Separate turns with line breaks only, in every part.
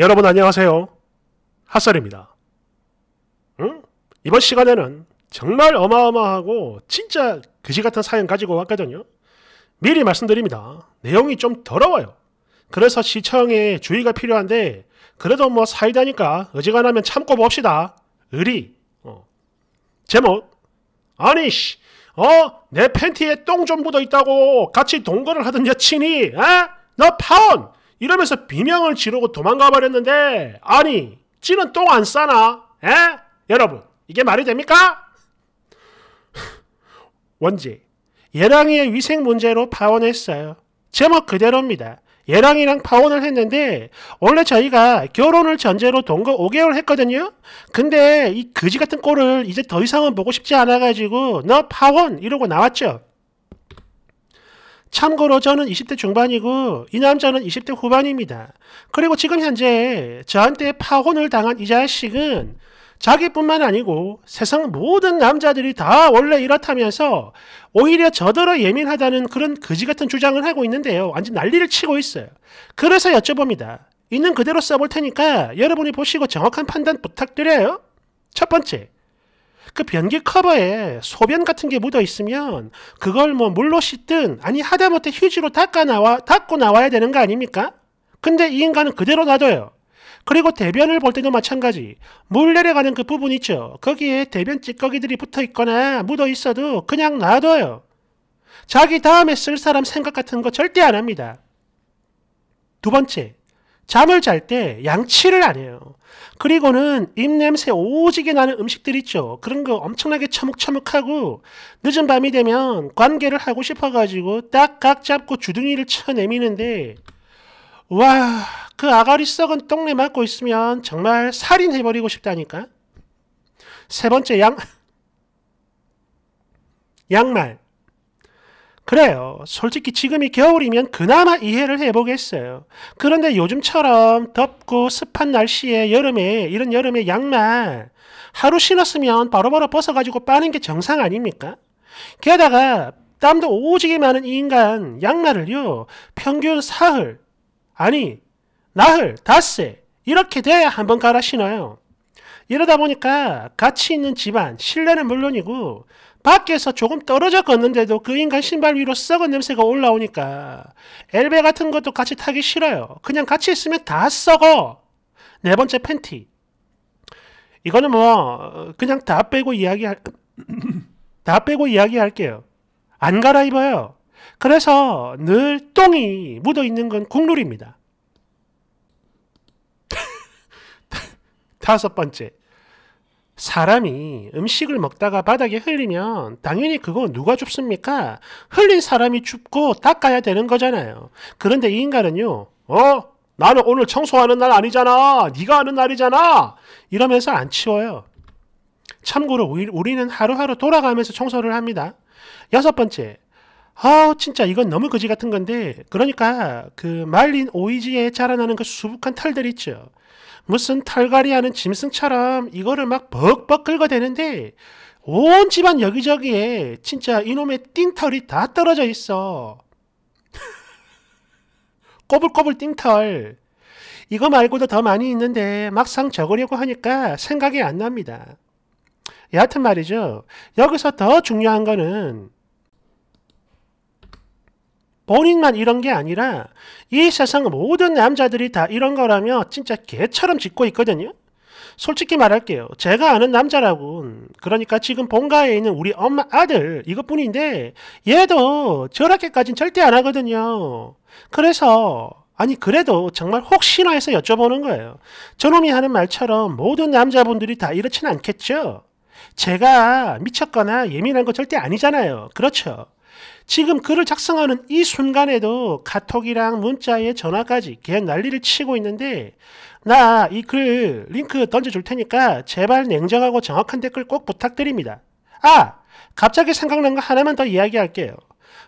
여러분 안녕하세요. 핫설입니다. 응? 이번 시간에는 정말 어마어마하고 진짜 그지 같은 사연 가지고 왔거든요. 미리 말씀드립니다. 내용이 좀 더러워요. 그래서 시청에 주의가 필요한데 그래도 뭐 사이다니까 어지간하면 참고 봅시다. 의리. 어. 제목 아니 씨. 어? 내 팬티에 똥 좀 묻어 있다고 같이 동거를 하던 여친이 아? 너 파혼! 이러면서 비명을 지르고 도망가 버렸는데 아니 찌는 똥 안 싸나? 에? 여러분 이게 말이 됩니까? 원지 예랑이의 위생 문제로 파혼했어요. 제목 그대로입니다. 예랑이랑 파혼을 했는데 원래 저희가 결혼을 전제로 동거 5개월 했거든요. 근데 이 거지 같은 꼴을 이제 더 이상은 보고 싶지 않아가지고 너 파혼 이러고 나왔죠. 참고로 저는 20대 중반이고 이 남자는 20대 후반입니다. 그리고 지금 현재 저한테 파혼을 당한 이 자식은 자기뿐만 아니고 세상 모든 남자들이 다 원래 이렇다면서 오히려 저더러 예민하다는 그런 거지 같은 주장을 하고 있는데요. 완전 난리를 치고 있어요. 그래서 여쭤봅니다. 있는 그대로 써볼 테니까 여러분이 보시고 정확한 판단 부탁드려요. 첫 번째, 그 변기 커버에 소변 같은 게 묻어 있으면 그걸 뭐 물로 씻든 아니 하다못해 휴지로 닦아 나와 닦고 나와야 되는 거 아닙니까? 근데 이 인간은 그대로 놔둬요. 그리고 대변을 볼 때도 마찬가지. 물 내려가는 그 부분 있죠. 거기에 대변 찌꺼기들이 붙어 있거나 묻어 있어도 그냥 놔둬요. 자기 다음에 쓸 사람 생각 같은 거 절대 안 합니다. 두 번째, 잠을 잘 때 양치를 안 해요. 그리고는 입냄새 오지게 나는 음식들 있죠. 그런 거 엄청나게 처묵처묵하고 늦은 밤이 되면 관계를 하고 싶어가지고 딱 각 잡고 주둥이를 쳐 내미는데 와, 그 아가리 썩은 똥내 맡고 있으면 정말 살인해버리고 싶다니까. 세 번째 양, 양말. 그래요. 솔직히 지금이 겨울이면 그나마 이해를 해보겠어요. 그런데 요즘처럼 덥고 습한 날씨에 여름에 이런 여름에 양말 하루 신었으면 바로바로 벗어가지고 빠는 게 정상 아닙니까? 게다가 땀도 오지게 많은 이 인간 양말을요 평균 사흘 아니 나흘 닷새 이렇게 돼야 한 번 갈아 신어요. 이러다 보니까 같이 있는 집안 실내는 물론이고 밖에서 조금 떨어져 걷는데도 그 인간 신발 위로 썩은 냄새가 올라오니까 엘베 같은 것도 같이 타기 싫어요. 그냥 같이 있으면 다 썩어. 네 번째 팬티. 이거는 뭐 그냥 다 빼고 이야기할 다 빼고 이야기할게요. 안 갈아입어요. 그래서 늘 똥이 묻어 있는 건 국룰입니다. 다섯 번째 사람이 음식을 먹다가 바닥에 흘리면 당연히 그거 누가 줍습니까? 흘린 사람이 줍고 닦아야 되는 거잖아요. 그런데 이 인간은요. 어? 나는 오늘 청소하는 날 아니잖아. 네가 하는 날이잖아. 이러면서 안 치워요. 참고로 우리는 하루하루 돌아가면서 청소를 합니다. 여섯 번째, 아 진짜 이건 너무 거지 같은 건데 그러니까 그 말린 오이지에 자라나는 그 수북한 털들 있죠. 무슨 털갈이하는 짐승처럼 이거를 막 벅벅 긁어대는데 온 집안 여기저기에 진짜 이놈의 띵털이 다 떨어져 있어. 꼬불꼬불 띵털. 이거 말고도 더 많이 있는데 막상 적으려고 하니까 생각이 안 납니다. 여하튼 말이죠. 여기서 더 중요한 거는 본인만 이런 게 아니라 이 세상 모든 남자들이 다 이런 거라며 진짜 개처럼 짓고 있거든요. 솔직히 말할게요. 제가 아는 남자라곤 그러니까 지금 본가에 있는 우리 엄마 아들 이것뿐인데 얘도 저렇게까진 절대 안 하거든요. 그래서 아니 그래도 정말 혹시나 해서 여쭤보는 거예요. 저놈이 하는 말처럼 모든 남자분들이 다 이렇진 않겠죠? 제가 미쳤거나 예민한 거 절대 아니잖아요. 그렇죠? 지금 글을 작성하는 이 순간에도 카톡이랑 문자에 전화까지 계속 난리를 치고 있는데 나 이 글 링크 던져줄 테니까 제발 냉정하고 정확한 댓글 꼭 부탁드립니다. 아! 갑자기 생각난 거 하나만 더 이야기할게요.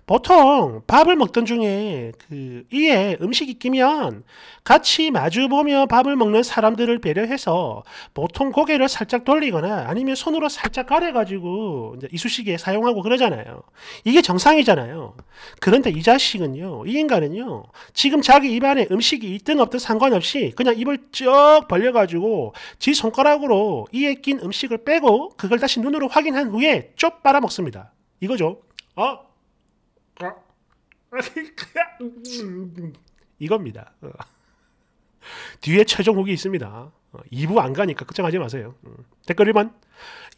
보통 밥을 먹던 중에 그 이에 음식이 끼면 같이 마주보며 밥을 먹는 사람들을 배려해서 보통 고개를 살짝 돌리거나 아니면 손으로 살짝 가려가지고 이쑤시개 사용하고 그러잖아요. 이게 정상이잖아요. 그런데 이 자식은요, 이 인간은요, 지금 자기 입안에 음식이 있든 없든 상관없이 그냥 입을 쭉 벌려가지고 지 손가락으로 이에 낀 음식을 빼고 그걸 다시 눈으로 확인한 후에 쪽 빨아먹습니다. 이거죠. 어? 이겁니다. 어. 뒤에 최종욱이 있습니다. 2부 어, 안 가니까 걱정하지 마세요. 음. 댓글 1번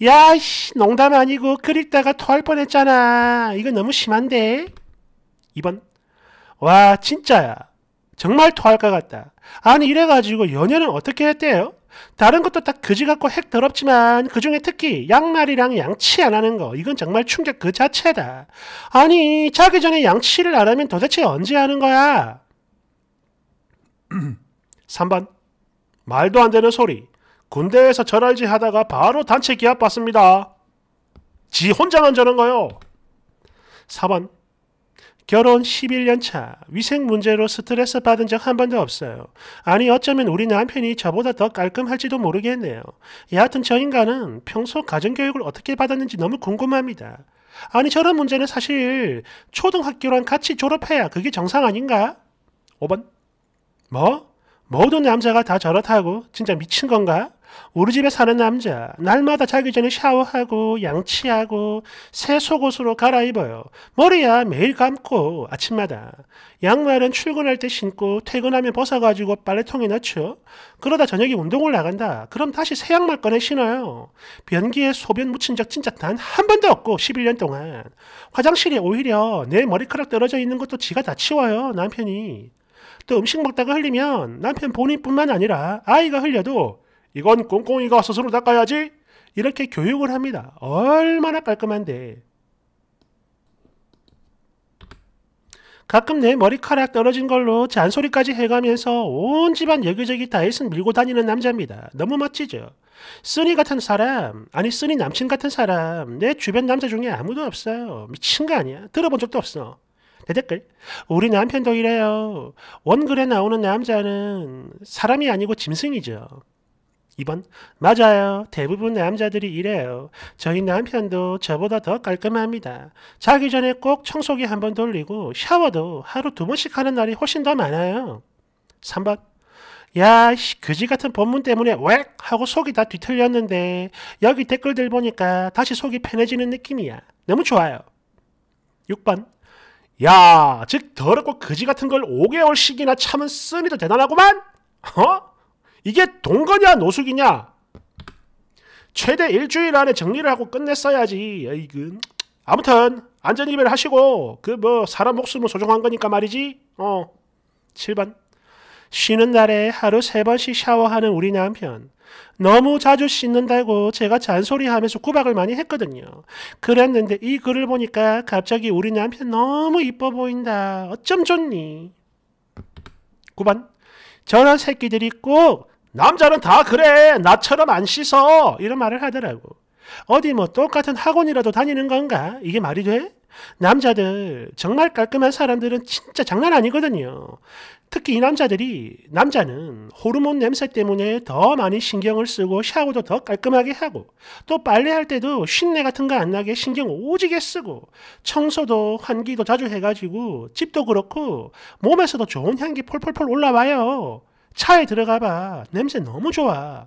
야씨 농담 아니고 그립다가 토할 뻔했잖아. 이건 너무 심한데. 2번 와 진짜야. 정말 토할 것 같다. 아니 이래가지고 연애는 어떻게 했대요? 다른 것도 다 그지 같고 핵 더럽지만 그 중에 특히 양말이랑 양치 안 하는 거 이건 정말 충격 그 자체다. 아니 자기 전에 양치를 안 하면 도대체 언제 하는 거야? 3번 말도 안 되는 소리 군대에서 전할지 하다가 바로 단체 기합 받습니다. 지 혼자만 저런 거요. 4번 결혼 11년 차 위생 문제로 스트레스 받은 적 한 번도 없어요. 아니 어쩌면 우리 남편이 저보다 더 깔끔할지도 모르겠네요. 여하튼 저 인간은 평소 가정교육을 어떻게 받았는지 너무 궁금합니다. 아니 저런 문제는 사실 초등학교랑 같이 졸업해야 그게 정상 아닌가? 5번 뭐? 모든 남자가 다 저렇다고? 진짜 미친 건가? 우리 집에 사는 남자 날마다 자기 전에 샤워하고 양치하고 새 속옷으로 갈아입어요. 머리야 매일 감고 아침마다 양말은 출근할 때 신고 퇴근하면 벗어가지고 빨래통에 넣죠. 그러다 저녁에 운동을 나간다. 그럼 다시 새 양말 꺼내 신어요. 변기에 소변 묻힌 적 진짜 단 한 번도 없고 11년 동안 화장실에 오히려 내 머리카락 떨어져 있는 것도 지가 다 치워요 남편이. 또 음식 먹다가 흘리면 남편 본인뿐만 아니라 아이가 흘려도 이건 꽁꽁이가 스스로 닦아야지 이렇게 교육을 합니다. 얼마나 깔끔한데. 가끔 내 머리카락 떨어진 걸로 잔소리까지 해가면서 온 집안 여기저기 다이슨 밀고 다니는 남자입니다. 너무 멋지죠? 쓰니 같은 사람, 아니 쓰니 남친 같은 사람, 내 주변 남자 중에 아무도 없어요. 미친 거 아니야? 들어본 적도 없어. 대댓글, 우리 남편도 이래요. 원글에 나오는 남자는 사람이 아니고 짐승이죠. 2번 맞아요. 대부분 남자들이 이래요. 저희 남편도 저보다 더 깔끔합니다. 자기 전에 꼭 청소기 한번 돌리고 샤워도 하루 두 번씩 하는 날이 훨씬 더 많아요. 3번 야, 씨, 그지 같은 본문 때문에 웩 하고 속이 다 뒤틀렸는데 여기 댓글들 보니까 다시 속이 편해지는 느낌이야. 너무 좋아요. 6번 야, 즉 더럽고 그지 같은 걸 5개월씩이나 참은 쓰니도 대단하구만. 어? 이게 동거냐 노숙이냐 최대 일주일 안에 정리를 하고 끝냈어야지 이건 아무튼 안전이별 하시고 그 뭐 사람 목숨은 소중한 거니까 말이지 어 7번 쉬는 날에 하루 세 번씩 샤워하는 우리 남편 너무 자주 씻는다고 제가 잔소리하면서 구박을 많이 했거든요. 그랬는데 이 글을 보니까 갑자기 우리 남편 너무 이뻐 보인다. 어쩜 좋니? 9번 저런 새끼들이 꼭 남자는 다 그래. 나처럼 안 씻어. 이런 말을 하더라고. 어디 뭐 똑같은 학원이라도 다니는 건가? 이게 말이 돼? 남자들 정말 깔끔한 사람들은 진짜 장난 아니거든요. 특히 이 남자들이 남자는 호르몬 냄새 때문에 더 많이 신경을 쓰고 샤워도 더 깔끔하게 하고 또 빨래할 때도 쉰내 같은 거 안 나게 신경 오지게 쓰고 청소도 환기도 자주 해가지고 집도 그렇고 몸에서도 좋은 향기 폴폴폴 올라와요. 차에 들어가봐. 냄새 너무 좋아.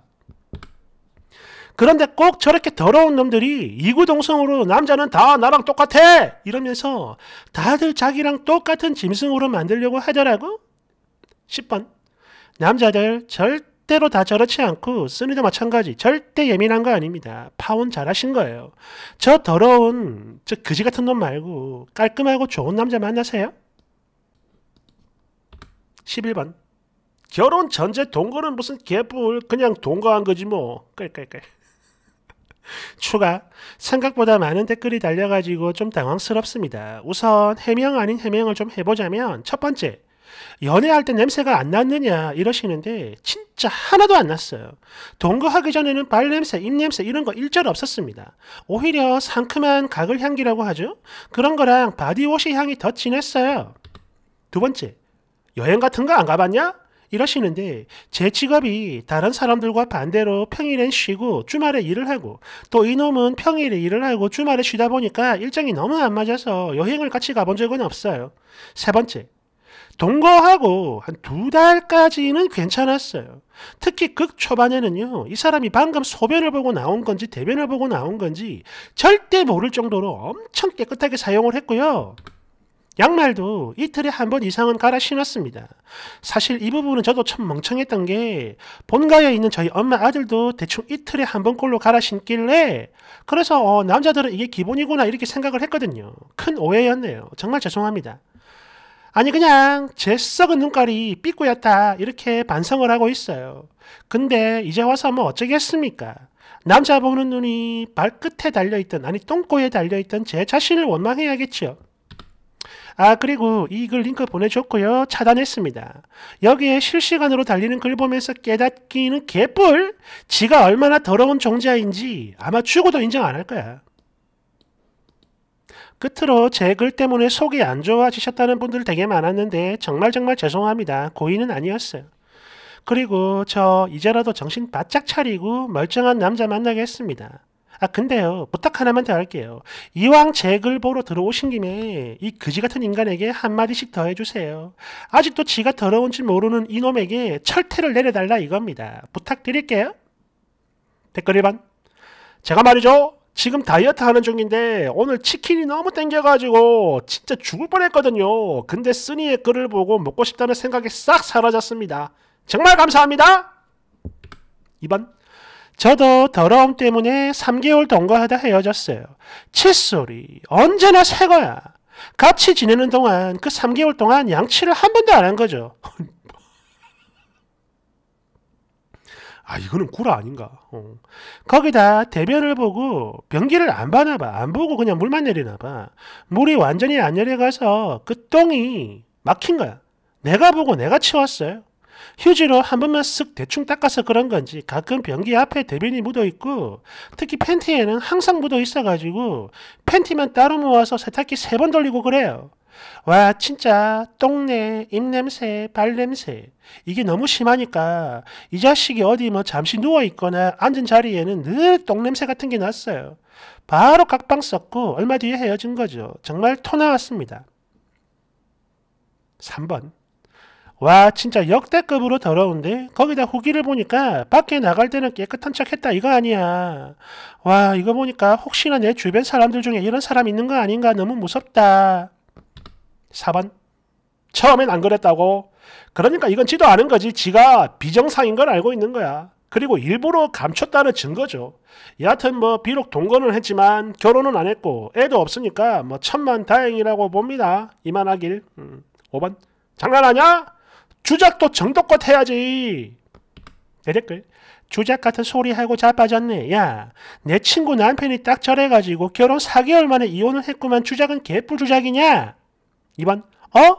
그런데 꼭 저렇게 더러운 놈들이 이구동성으로 남자는 다 나랑 똑같아! 이러면서 다들 자기랑 똑같은 짐승으로 만들려고 하더라고. 10번. 남자들 절대로 다 저렇지 않고 쓰니도 마찬가지 절대 예민한 거 아닙니다. 파혼 잘하신 거예요. 저 더러운 저 그지 같은 놈 말고 깔끔하고 좋은 남자 만나세요. 11번. 결혼 전제 동거는 무슨 개뿔 그냥 동거한 거지 뭐. 깔깔깔. 추가 생각보다 많은 댓글이 달려가지고 좀 당황스럽습니다. 우선 해명 아닌 해명을 좀 해보자면 첫 번째 연애할 때 냄새가 안 났느냐 이러시는데 진짜 하나도 안 났어요. 동거하기 전에는 발냄새, 입냄새 이런 거 일절 없었습니다. 오히려 상큼한 가글 향기라고 하죠. 그런 거랑 바디워시 향이 더 진했어요. 두 번째, 여행 같은 거 안 가봤냐? 이러시는데 제 직업이 다른 사람들과 반대로 평일엔 쉬고 주말에 일을 하고 또 이놈은 평일에 일을 하고 주말에 쉬다 보니까 일정이 너무 안 맞아서 여행을 같이 가본 적은 없어요. 세 번째, 동거하고 한 두 달까지는 괜찮았어요. 특히 극 초반에는요, 이 사람이 방금 소변을 보고 나온 건지 대변을 보고 나온 건지 절대 모를 정도로 엄청 깨끗하게 사용을 했고요. 양말도 이틀에 한 번 이상은 갈아 신었습니다. 사실 이 부분은 저도 참 멍청했던 게 본가에 있는 저희 엄마 아들도 대충 이틀에 한 번꼴로 갈아 신길래 그래서 어, 남자들은 이게 기본이구나 이렇게 생각을 했거든요. 큰 오해였네요. 정말 죄송합니다. 아니 그냥 제 썩은 눈깔이 삐꾸였다 이렇게 반성을 하고 있어요. 근데 이제 와서 뭐 어쩌겠습니까? 남자 보는 눈이 발끝에 달려있던 아니 똥꼬에 달려있던 제 자신을 원망해야겠죠 아 그리고 이 글 링크 보내줬고요. 차단했습니다. 여기에 실시간으로 달리는 글 보면서 깨닫기는 개뿔. 지가 얼마나 더러운 종자인지 아마 죽어도 인정 안 할 거야. 끝으로 제 글 때문에 속이 안 좋아지셨다는 분들 되게 많았는데 정말 정말 죄송합니다. 고의는 아니었어요. 그리고 저 이제라도 정신 바짝 차리고 멀쩡한 남자 만나겠습니다. 아 근데요 부탁 하나만 더 할게요 이왕 제 글 보러 들어오신 김에 이 그지 같은 인간에게 한마디씩 더 해주세요 아직도 지가 더러운지 모르는 이놈에게 철퇴를 내려달라 이겁니다 부탁드릴게요 댓글 1번 제가 말이죠 지금 다이어트 하는 중인데 오늘 치킨이 너무 땡겨가지고 진짜 죽을 뻔했거든요 근데 쓰니의 글을 보고 먹고 싶다는 생각이 싹 사라졌습니다 정말 감사합니다 2번 저도 더러움 때문에 3개월 동거하다 헤어졌어요. 칫솔이 언제나 새 거야. 같이 지내는 동안 그 3개월 동안 양치를 한 번도 안 한 거죠. 아 이거는 구라 아닌가. 어. 거기다 대변을 보고 변기를 안 봐나 봐. 안 보고 그냥 물만 내리나 봐. 물이 완전히 안 내려가서 그 똥이 막힌 거야. 내가 보고 내가 치웠어요. 휴지로 한 번만 쓱 대충 닦아서 그런 건지 가끔 변기 앞에 대변이 묻어있고 특히 팬티에는 항상 묻어있어가지고 팬티만 따로 모아서 세탁기 세 번 돌리고 그래요. 와 진짜 똥내, 입냄새, 발냄새 이게 너무 심하니까 이 자식이 어디 뭐 잠시 누워있거나 앉은 자리에는 늘 똥냄새 같은 게 났어요. 바로 각방 썼고 얼마 뒤에 헤어진 거죠. 정말 토 나왔습니다. 3번 와 진짜 역대급으로 더러운데 거기다 후기를 보니까 밖에 나갈 때는 깨끗한 척 했다 이거 아니야 와 이거 보니까 혹시나 내 주변 사람들 중에 이런 사람 있는 거 아닌가 너무 무섭다 4번 처음엔 안 그랬다고 그러니까 이건 지도 아는 거지 지가 비정상인 걸 알고 있는 거야 그리고 일부러 감췄다는 증거죠. 여하튼 뭐 비록 동거는 했지만 결혼은 안 했고 애도 없으니까 뭐 천만 다행이라고 봅니다. 이만하길. 음. 5번 장난하냐? 주작도 정도껏 해야지. 내 댓글. 주작 같은 소리하고 자빠졌네. 야, 내 친구 남편이 딱 저래가지고 결혼 4개월 만에 이혼을 했구만 주작은 개뿔 주작이냐? 2번, 어?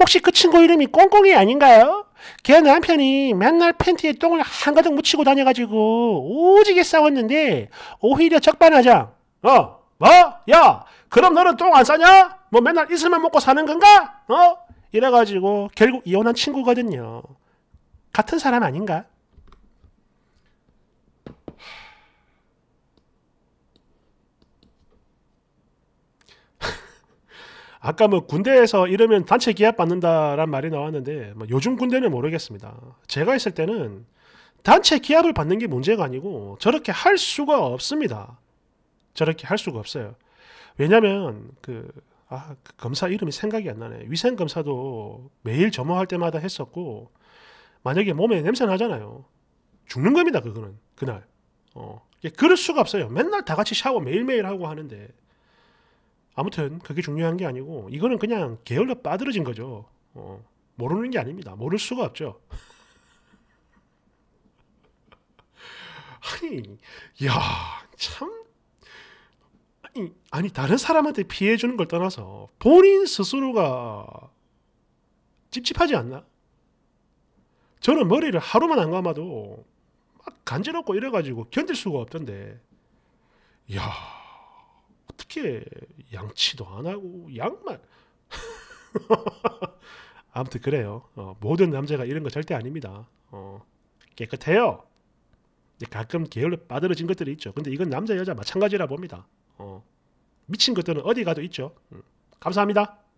혹시 그 친구 이름이 꽁꽁이 아닌가요? 걔 남편이 맨날 팬티에 똥을 한가득 묻히고 다녀가지고 오지게 싸웠는데 오히려 적반하장. 어? 뭐? 야, 그럼 너는 똥 안 싸냐? 뭐 맨날 이슬만 먹고 사는 건가? 어? 이래가지고 결국 이혼한 친구거든요. 같은 사람 아닌가? 아까 뭐 군대에서 이러면 단체 기합 받는다란 말이 나왔는데 뭐 요즘 군대는 모르겠습니다. 제가 있을 때는 단체 기합을 받는 게 문제가 아니고 저렇게 할 수가 없습니다. 저렇게 할 수가 없어요. 왜냐면 그 아, 그 검사 이름이 생각이 안 나네. 위생 검사도 매일 점호할 때마다 했었고 만약에 몸에 냄새 나잖아요. 죽는 겁니다, 그거는. 그날. 어. 그럴 수가 없어요. 맨날 다 같이 샤워 매일매일 하고 하는데. 아무튼 그게 중요한 게 아니고 이거는 그냥 게을러 빠들어진 거죠. 어. 모르는 게 아닙니다. 모를 수가 없죠. 아니, 야, 참 아니, 아니 다른 사람한테 피해 주는 걸 떠나서 본인 스스로가 찝찝하지 않나? 저는 머리를 하루만 안 감아도 막 간지럽고 이래가지고 견딜 수가 없던데 야 어떻게 양치도 안 하고 양말 아무튼 그래요 어, 모든 남자가 이런 거 절대 아닙니다 어, 깨끗해요 가끔 게을러 빠들어진 것들이 있죠 근데 이건 남자 여자 마찬가지라 봅니다 어, 미친 것들은 어디 가도 있죠. 음. 감사합니다.